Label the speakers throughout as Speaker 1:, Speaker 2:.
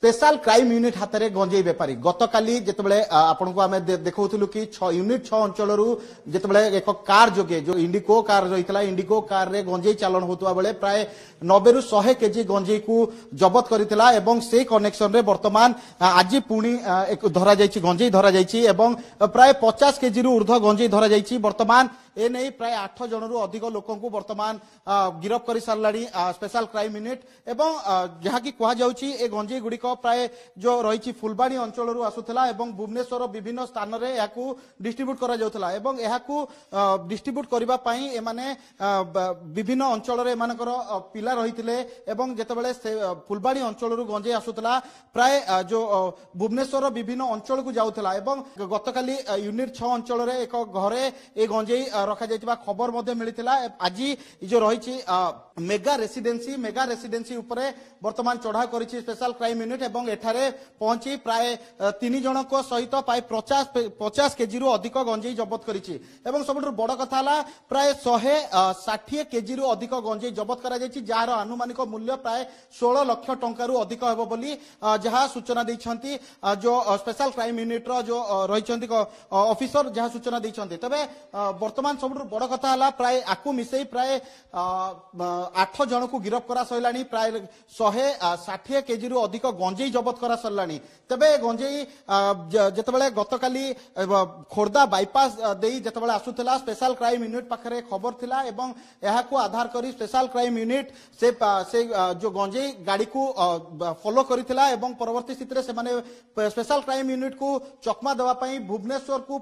Speaker 1: Special crime unit ହାତରେ ଗଞ୍ଜେଇ ବେପାରୀ ଗତକାଲି ଯେତେବେଳେ ଆପଣଙ୍କୁ ଆମେ ଦେଖାଉଥିଲୁ କି ଛଅ ୟୁନିଟ୍ ଛଅ ଅଞ୍ଚଳରୁ ଯେତେବେଳେ ଏକ କାର୍ ଯୋଗେ ଯୋଉ ଇଣ୍ଡିକୋ କାର୍ ରହିଥିଲା ଇଣ୍ଡିକୋ କାର୍ରେ ଗଞ୍ଜେଇ ଚାଲାଣ ହେଉଥିବା ବେଳେ ପ୍ରାୟ ନବେରୁ ଶହେ କେଜି ଗଞ୍ଜେଇକୁ ଜବତ କରିଥିଲା ଏବଂ ସେଇ କନେକ୍ସନରେ ବର୍ତ୍ତମାନ ଆଜି ପୁଣି ଧରାଯାଇଛି ଗଞ୍ଜେଇ ଧରାଯାଇଛି ଏବଂ ପ୍ରାୟ ପଚାଶ କେଜିରୁ ଉର୍ଦ୍ଧ୍ୱ ଗଞ୍ଜେଇ ଧରାଯାଇଛି ବର୍ତ୍ତମାନ এনে প্রায় আঠ জনর অধিক লোক বর্তমান গিরফ করে সারা স্পেশাল ক্রাইম ইউনিট এবং যা কি কুযাচ্ছি এ গঞ্জেই গুড়ি প্রায় যে রয়েছে ফুলবাণী অঞ্চল আসুলা এবং ভুবনেশ্বর বিভিন্ন স্থানরে এখন ডিস্ট্রিব্যুট করা যাওয়া এবং এখন ডিস্ট্রিব্যুট করা এমানে বিভিন্ন অঞ্চলের এমানকর পিলা রয়েছে এবং যেতবে ফুলবাণী অঞ্চল গঞ্জেই আসুলা প্রায় যে ভুবনেশ্বর বিভিন্ন অঞ্চলক যাওয়া এবং গতকাল ইউনিট ছ অঞ্চলের এক ঘরে এই গঞ্জেই ରଖାଯାଇଥିବା ଖବର ମଧ୍ୟ ମିଳିଥିଲା ଆଜି ଯେଉଁ ରହିଛି মেগা রেসিডেন্সি মেগা রেসিডেন্সি উপরে বর্তমান চড়াও করেছে স্পেশাল ক্রাইম ইউনিট এবং এখানে পৌঁছি প্রায় তিন জনক সহিত প্রায় পচাশ পচাশ কেজি অধিক গঞ্জেই জবত করেছে এবং সবুঠু বড় কথা হল প্রায় শহে ষাঠিয়ে কেজি অধিক গঞ্জেই জবত করা যাই যার আনুমানিক মূল্য প্রায় ষোল লক্ষ টঙ্কার অধিক হব বলে যা সূচনা দিয়েছেন যে স্পেশাল ক্রাইম ইউনিটর যে রয়েছেন অফিসর যা সূচনা দিয়েছেন তবে বর্তমান সবুঠু বড় কথা হল প্রায় আকু মিশাই প্রায় आठ जन को गिरफ्त कर सरला प्राय शहे षाठी के जी रु अधिक गंजे जबत कर सरला तेज गंजे जिते गत काली खोर्धा बैपास आसूला स्पेशाल क्राइम यूनिट पाखे खबर था आधार कर स्पेशाल क्राइम यूनिट से, से जो गंजे गाड़ी को फलो करवर्त स्थित स्पेशल क्राइम यूनिट को चकमा देवाई भुवनेश्वर को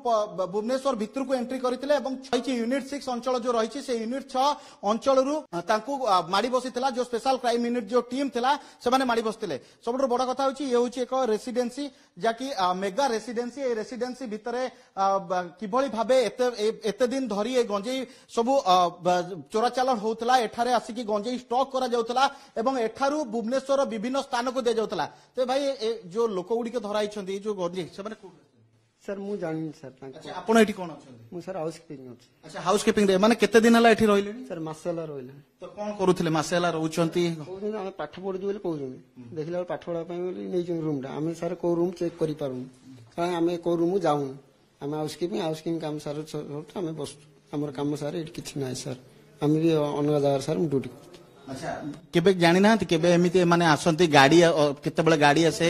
Speaker 1: भुवनेश्वर भितर को एंट्री करते यूनिट सिक्स अंचल जो रही यूनिट छ अंचल মাড়ি বসিলা যে স্পেশাল ক্রাইম ইউনিট যে টিম লা সে মাড়ি বসিলে সবুঠ বড় কথা হচ্ছে ইয়ে হচ্ছে এক রেসিডেন্সি যা কি মেগা রেসিডেন্সি এই রেসিডেন্সি ভিতরে কিভাবে ভাবে এত দিন ধরি এই গঞ্জেই সবু চোরাচালাণ হোক এখানে আসিকি গঞ্জেই স্টক করা যাওয়া এবং এখান ভুবনেশ্বর বিভিন্ন স্থানক দিয়া যাওয়া তো ভাই যে লোকগুড়ি ধরাইছেন যে গঞ্জেই সে ସାର୍ ମୁଁ ଜାଣିନି ସାର୍ ତାଙ୍କୁ ଆପଣ ଏଠି କଣ ଅଛନ୍ତି ମୁଁ ସାର୍ ହାଉସ୍ କିପିଂ ଅଛି ଆଚ୍ଛା ହାଉସ୍ କିପିଂ ରେ ମାନେ କେତେ ଦିନ ହେଲା ଏଠି ରହିଲେଣି ସାର୍ ମାସେ ହେଲା ରହିଲେଣି ତ କଣ କରୁଥିଲେ ମାସେ ହେଲା ରହୁଛନ୍ତି କହୁଛନ୍ତି ଆମେ ପାଠ ପଢୁଛୁ ବୋଲି କହୁଛନ୍ତି ଦେଖିଲା ବେଳେ ପାଠ ପଢା ପାଇଁ ବୋଲି ନେଇଛନ୍ତି ରୁମ୍ ଟା ଆମେ ସାର୍ କୋଉ ରୁମ୍ ଚେକ୍ କରିପାରୁନୁ କାରଣ ଆମେ କୋଉ ରୁମ୍ ଯାଉନୁ ଆମେ ହାଉସ୍ କିପିଂ ହାଉସ୍ କିପିଂ କାମ ସାର୍ ଆମେ ବସୁଛୁ ଆମର କାମ ସାର୍ ଏଠି କିଛି ନାହିଁ ସାର୍ ଆମେ ବି ଅଲଗା ଜାଗାରେ ସାର୍ ମୁଁ ଡ୍ୟୁଟି କରୁଛୁ କେବେ ଜାଣିନାହାନ୍ତି କେବେ ଏମିତି ମାନେ ଆସନ୍ତି ଗାଡି କେତେବେଳେ ଗାଡି ଆସେ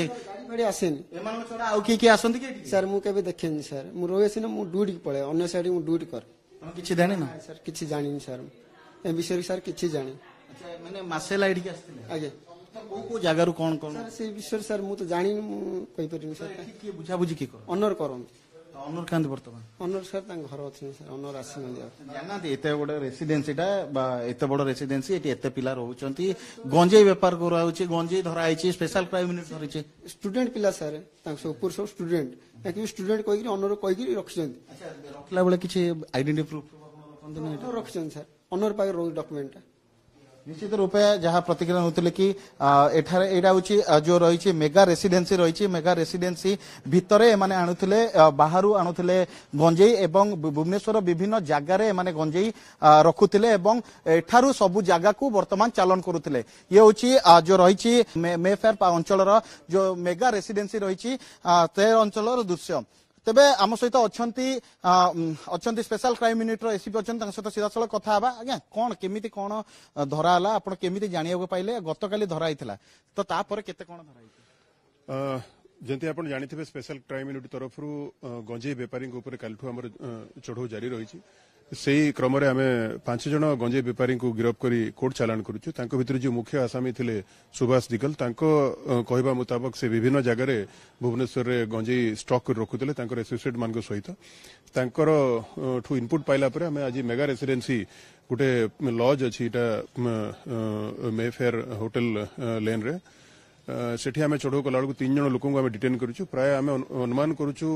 Speaker 1: ବେଡେ ଆସେନି ଏମାନଙ୍କ ଛଡା ଆଉ କିଏ କିଏ ଆସନ୍ତି କି ଏଠିକି? ସାର୍ ମୁଁ କେବେ ଦେଖେନି ସାର୍ ମୁଁ ରହେ ସିନା ମୁଁ ଡ୍ୟୁଟିକି ପଳାଏ ଅନ୍ୟ ସାଇଡ୍ ମୁଁ ଡ୍ୟୁଟି କରେ ତମେ କିଛି ଜାଣିନ ନାଇଁ ସାର୍ କିଛି ଜାଣିନି ସାର୍ ମୁଁ ଏ ବିଷୟରେ ସାର୍ କିଛି ଜାଣିନି ଆଚ୍ଛା ମାନେ ମାସେଲା ଏଠିକି ଆସିଥିଲେ ଆଜ୍ଞା ତ କୋଉ କୋଉ ଜାଗାରୁ କଣ କଣ ସାର୍ ସେ ବିଷୟରେ ସାର୍ ମୁଁ ତ ଜାଣିନି ମୁଁ କହିପାରିବିନି ସାର୍ ଏଠି କିଏ ବୁଝାବୁଝି କିଏ କର ଅନର କରନ୍ତି ଓନର ବର୍ତ୍ତମାନ ଓନର ସାର୍ ତାଙ୍କ ଘର ଅଛନ୍ତି ସାର୍ ଓନର ଆସିନାହାନ୍ତି ଆଉ ଜାଣିନାହାନ୍ତି ଏତେ ବଡ ରେସିଡେନ୍ସିଟା ବା ଏତେ ବଡ ରେସିଡେନ୍ସି ଏଠି ଏତେ ପିଲା ରହୁଛନ୍ତି ଗଞ୍ଜେଇ ବେପାର କରାହଉଛି ଗଞ୍ଜେଇ ଧରା ହେଇଛି ସ୍ପେଶାଲ କ୍ରାଇମ ୟୁନିଟ୍ ଧରିଛି ଷ୍ଟୁଡେଣ୍ଟ ପିଲା ସାର୍ ତାଙ୍କ ସବୁ ଉପରେ ସବୁ ଷ୍ଟୁଡେଣ୍ଟ ତାଙ୍କୁ ଷ୍ଟୁଡେଣ୍ଟ କହିକି ଓନର କହିକି ରଖିଛନ୍ତି ରଖିଲା ବେଳେ କିଛି ଆଇଡେଣ୍ଟି ପ୍ରୁଫ୍ ରଖିଛନ୍ତି ସାର୍ ଓନର ପାଖରେ ରହୁଛି ଡକ୍ୟୁମେଣ୍ଟଟା নিশ্চিত রূপে যা প্রতিক্রিয়া নেওয়া কি এঠার এটা হচ্ছে যে রয়েছে মেগা রেসিডেন্সি রয়েছে মেগা রেসিডেন্সি ভিতরে এমানে আনুলে বাহারু আনুলে গঞ্জেই এবং ভুবনেশ্বর বিভিন্ন জায়গার এমানে গঞ্জেই রখুলে এবং এঠার সবু জায়গাকু বর্তমান চালন করুলে ইয়ে হচ্ছে যে রয়েছে মেফেয়ার অঞ্চলর যে মেগা রেসিডেন্সি রয়েছে তে অঞ্চলর দৃশ্য ତେବେ ଆମ ସହିତ ଅଛନ୍ତି ଅଛନ୍ତି ସ୍ପେଶାଲ କ୍ରାଇମ ୟୁନିଟ୍ର ଏସିପି ଅଛନ୍ତି ତାଙ୍କ ସହିତ ସିଧାସଳଖ କଥା ହେବା ଆଜ୍ଞା କ'ଣ କେମିତି କ'ଣ ଧରା ହେଲା ଆପଣ କେମିତି ଜାଣିବାକୁ ପାଇଲେ ଗତକାଲି ଧରା ହେଇଥିଲା ତ ତାପରେ କେତେ କ'ଣ ଧରା
Speaker 2: ହେଇଥିଲା ଯେମିତି ଆପଣ ଜାଣିଥିବେ ସ୍ପେଶାଲ କ୍ରାଇମ ୟୁନିଟ୍ ତରଫରୁ ଗଞ୍ଜେଇ ବେପାରୀଙ୍କ ଉପରେ କାଲିଠୁ ଆମର ଚଢ଼ଉ ଜାରି ରହିଛି সেই ক্রমে আমি পাঁচ জন গঞ্জে বেপারী গিরফ করে কোর্ট চালাণ করছু তা ভিতরে যে মুখ্য আসামি লে সুভাষ দিগল তা কহা মুতাবক সে বিভিন্ন জায়গার ভুবনেশ্বর গঞ্জে স্টক করে রখুলে তাঁর এসোসিয়েট মান সহ তাঁর ঠু ইনপুট পাইলা পরে আমি আজ মেগা রেসিডেন্সি গোটে লজ অটা এটা মেফেয়ার হোটেল লেন্রে সেটি আমি চড়াও কলাবেলু তিন জন লোক আমি ডিটেন করছু প্রায় আমি অনুমান করছু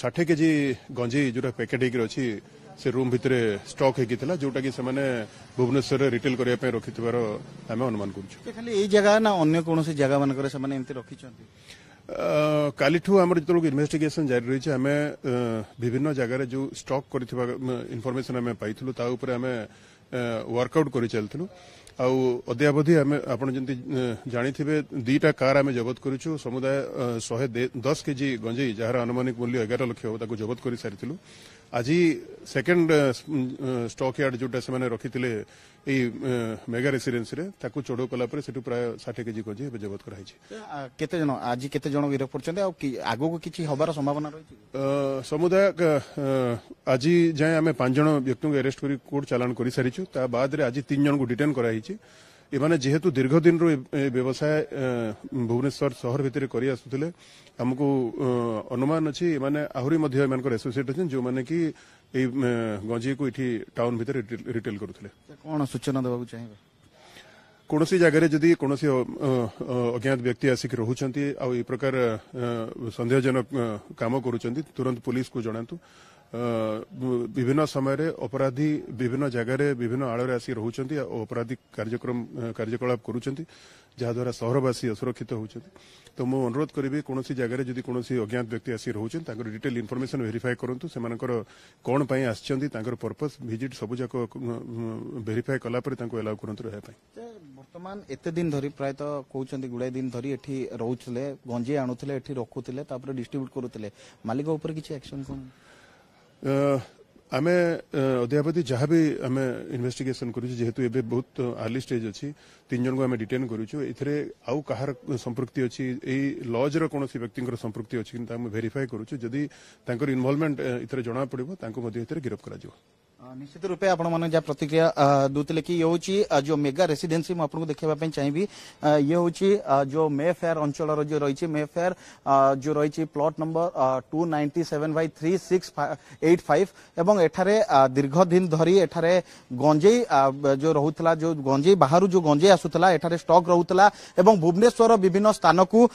Speaker 2: ষাঠিয়ে কেজি গঞ্জে যেটা প্যাকেট হয়ে অছি ସେ ରୁମ୍ ଭିତରେ ଷ୍ଟକ୍ ହେଇକି ଥିଲା ଯୋଉଟାକି ସେମାନେ ଭୁବନେଶ୍ୱରରେ ରିଟେଲ୍ କରିବା ପାଇଁ ରଖିଥିବାର ଆମେ ଅନୁମାନ କରୁଛୁ ଖାଲି ଏଇ ଜାଗା ନା ଅନ୍ୟ କୌଣସି ଜାଗାମାନଙ୍କରେ ସେମାନେ ଏମିତି ରଖିଛନ୍ତି କାଲିଠୁ ଆମର ଯେତେବେଳେ ଇନଭେଷ୍ଟିଗେସନ୍ ଜାରି ରହିଛି ଆମେ ବିଭିନ୍ନ ଜାଗାରେ ଯେଉଁ ଷ୍ଟକ୍ କରିଥିବା ଇନଫର୍ମେସନ୍ ଆମେ ପାଇଥିଲୁ ତା ଉପରେ ଆମେ ୱାର୍କଆଉଟ୍ କରି ଚାଲିଥିଲୁ ଆଉ ଅଦ୍ୟାବଧି ଆମେ ଆପଣ ଯେମିତି ଜାଣିଥିବେ ଦୁଇଟା କାର୍ ଆମେ ଜବତ କରିଛୁ ସମୁଦାୟ ଶହେ ଦଶ କେଜି ଗଞ୍ଜେଇ ଯାହାର ଆନୁମାନିକ ମୂଲ୍ୟ ଏଗାର ଲକ୍ଷ ହେବ ତାକୁ ଜବତ କରିସାରିଥିଲୁ আজি সেকেন্ড স্টক ইয়ার্ড যেটা সে রক্ষিলে এই মেগা রেসিডেন্সি তাকে চড়াও কলাপরে সেটু প্রায় ষাঠিয়ে কেজি গজি এবার জবত করা হয়েছে কেতে জন আজি কেতে জন গিরফ করছেন আগকু কিছু হবার সম্ভাবনা রয়েছে সমুদায় আজি যায় আমি পাঁচ জন ব্যক্তি আরেস্ট করে কোর্ট চালাণ করে সারিছু তা বাদে আজি তিন জনক ডিটেন করা হয়েছে इमाने जेहेतु दीर्घ दिन व्यवसाय भुवनेश्वर सहर भितर करि अनुमान अछि इमाने आहुरी मध्य जो माने कि गंजी को इठी टाउन भितर रिटेल कर कोन सूचना जगह रे जदी कोनोसी अज्ञात व्यक्ति आसी कि आ ई प्रकार संदेहजनक काम करुछन्ती तुरंत पुलिस को जणंतु ବିଭିନ୍ନ ସମୟରେ ଅପରାଧୀ ବିଭିନ୍ନ ଜାଗାରେ ବିଭିନ୍ନ ଆଳରେ ଆସି ରହୁଛନ୍ତି ଓ ଅପରାଧୀ କାର୍ଯ୍ୟକ୍ରମ କାର୍ଯ୍ୟକଳାପ କରୁଛନ୍ତି ଯାହାଦ୍ୱାରା ସହରବାସୀ ଅସୁରକ୍ଷିତ ହେଉଛନ୍ତି ତ ମୁଁ ଅନୁରୋଧ କରିବି କୌଣସି ଜାଗାରେ ଯଦି କୌଣସି ଅଜ୍ଞାତ ବ୍ୟକ୍ତି ଆସି ରହୁଛନ୍ତି ତାଙ୍କର ଡିଟେଲ ଇନ୍ଫର୍ମେସନ୍ ଭେରିଫାଏ କରନ୍ତୁ ସେମାନଙ୍କର କ'ଣ ପାଇଁ ଆସିଛନ୍ତି ତାଙ୍କର ପର୍ପଜ୍ ଭିଜିଟ୍ ସବୁଯାକ ଭେରିଫାଏ କଲାପରେ ତାଙ୍କୁ ଏଲାଉ କରନ୍ତୁ ରହିବା ପାଇଁ
Speaker 1: ବର୍ତ୍ତମାନ ଏତେ ଦିନ ଧରି ପ୍ରାୟତଃ କହୁଛନ୍ତି ଗୁଡ଼ାଏ ଦିନ ଧରି ଏଠି ରହୁଥିଲେ
Speaker 2: ଗଞ୍ଜେଇ ଆଣୁଥିଲେ ଏଠି ରଖୁଥିଲେ ତାପରେ
Speaker 1: ଡିଷ୍ଟ୍ରିବ୍ୟୁଟ୍ କରୁଥିଲେ ମାଲିକ ଉପରେ କିଛି ଆକ୍ସନ୍ କ'ଣ
Speaker 2: ଆମେ ଅଦ୍ୟାବଧି ଯାହା ବି ଆମେ ଇନ୍ଭେଷ୍ଟିଗେସନ୍ କରୁଛୁ ଯେହେତୁ ଏବେ ବହୁତ ଆର୍ଲି ଷ୍ଟେଜ୍ ଅଛି ତିନି ଜଣଙ୍କୁ ଆମେ ଡିଟେନ୍ କରୁଛୁ ଏଥିରେ ଆଉ କାହାର ସମ୍ପୃକ୍ତି ଅଛି ଏହି ଲଜ୍ର କୌଣସି ବ୍ୟକ୍ତିଙ୍କର ସମ୍ପୃକ୍ତି ଅଛି କିନ୍ତୁ ଆମେ ଭେରିଫାଏ କରୁଛୁ ଯଦି ତାଙ୍କର ଇନ୍ଭଲ୍ଭମେଣ୍ଟ ଏଥିରେ ଜଣାପଡ଼ିବ ତାଙ୍କୁ ମଧ୍ୟ ଏଥିରେ ଗିରଫ କରାଯିବ निश्चित रूप से आपण प्रतिक्रिया दूसरे कि ये हूँ
Speaker 1: जो मेगा रेसीडेन्सी मुझे देखा चाहिए ये हूँ जो मे फेयर अंचल जो रही मे फेयर जो रही plot number two ninety seven by three six eight five एवं एठार दीर्घ दिन धरी एठार गंजे जो रोला जो गंजे बाहर जो गंजे आसूला एठार स्टक रोला भुवनेश्वर विभिन्न स्थान को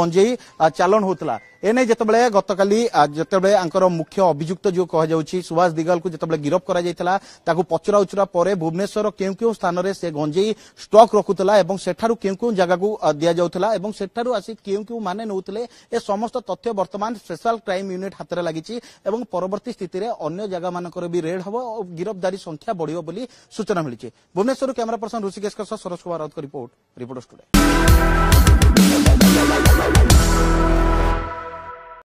Speaker 1: गंजे चलन होता এনে যেতবে গতকালি যেতবে মুখ্য অভিযুক্ত যে কুহযাচ্ছি সুভাষ দিগালকে যেত গিরফ করা যাই তাকে পচরা উচরা পরে ভুবনেশ্বর কেউ কেউ স্থানের সে গঞ্জেই স্টক রাখুলা এবং সেঠার কেউ কেউ জায়গা দিয়ে যাওয়া এবং সেঠার আসি কেউ কেউ মানে নৌলে এ সমস্ত তথ্য বর্তমান স্পেশাল ক্রাইম ইউনিট হাতের লাগিছে এবং পরবর্তী স্থিতিরে অন্য জায়গা মানকর রেড হব গিরফদারী সংখ্যা বড়িব বলে সূচনা মিলছে Bhubaneswar camera person Rishikesh Saroj Kumar Raut report report student